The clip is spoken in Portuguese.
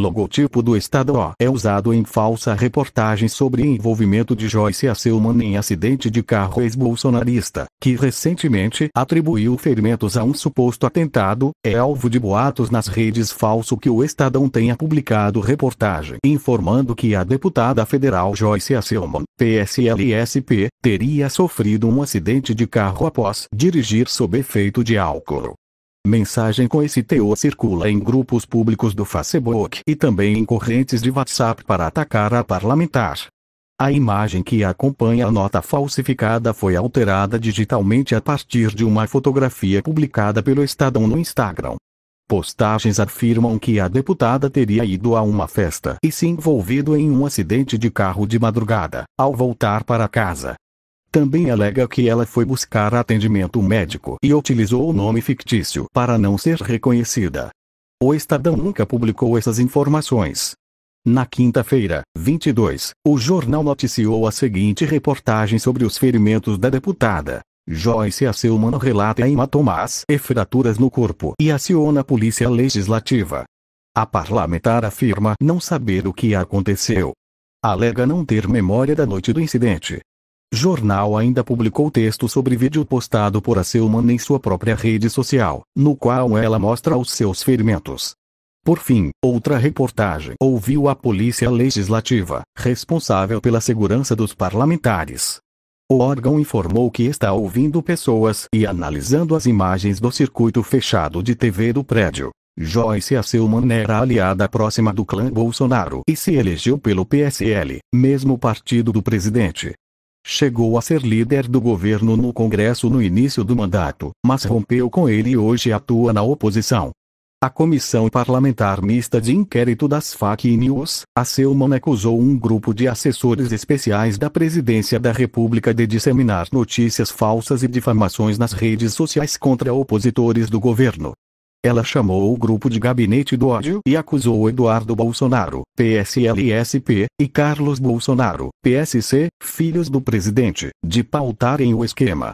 Logotipo do Estado O é usado em falsa reportagem sobre envolvimento de Joyce Asselman em acidente de carro ex-bolsonarista, que recentemente atribuiu ferimentos a um suposto atentado, é alvo de boatos nas redes falso que o Estadão tenha publicado reportagem informando que a deputada federal Joyce Asselman, PSLSP, teria sofrido um acidente de carro após dirigir sob efeito de álcool. Mensagem com esse teor circula em grupos públicos do Facebook e também em correntes de WhatsApp para atacar a parlamentar. A imagem que acompanha a nota falsificada foi alterada digitalmente a partir de uma fotografia publicada pelo Estadão no Instagram. Postagens afirmam que a deputada teria ido a uma festa e se envolvido em um acidente de carro de madrugada, ao voltar para casa, também alega que ela foi buscar atendimento médico e utilizou o nome fictício para não ser reconhecida. O Estadão nunca publicou essas informações. Na quinta-feira, 22, o jornal noticiou a seguinte reportagem sobre os ferimentos da deputada. Joyce Aceuman relata hematomas e fraturas no corpo e aciona a polícia legislativa. A parlamentar afirma não saber o que aconteceu. Alega não ter memória da noite do incidente jornal ainda publicou texto sobre vídeo postado por a Selman em sua própria rede social, no qual ela mostra os seus ferimentos. Por fim, outra reportagem ouviu a Polícia Legislativa, responsável pela segurança dos parlamentares. O órgão informou que está ouvindo pessoas e analisando as imagens do circuito fechado de TV do prédio. Joyce Asselman era aliada próxima do clã Bolsonaro e se elegeu pelo PSL, mesmo partido do presidente, Chegou a ser líder do governo no Congresso no início do mandato, mas rompeu com ele e hoje atua na oposição. A Comissão Parlamentar Mista de Inquérito das FAC News, a Selman acusou um grupo de assessores especiais da Presidência da República de disseminar notícias falsas e difamações nas redes sociais contra opositores do governo. Ela chamou o grupo de gabinete do ódio e acusou Eduardo Bolsonaro, PSLSP, e Carlos Bolsonaro, PSC, filhos do presidente, de pautarem o esquema.